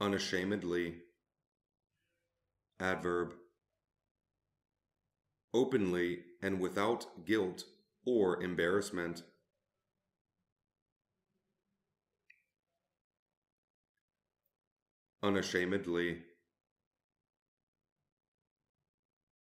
unashamedly, adverb, openly and without guilt or embarrassment. Unashamedly.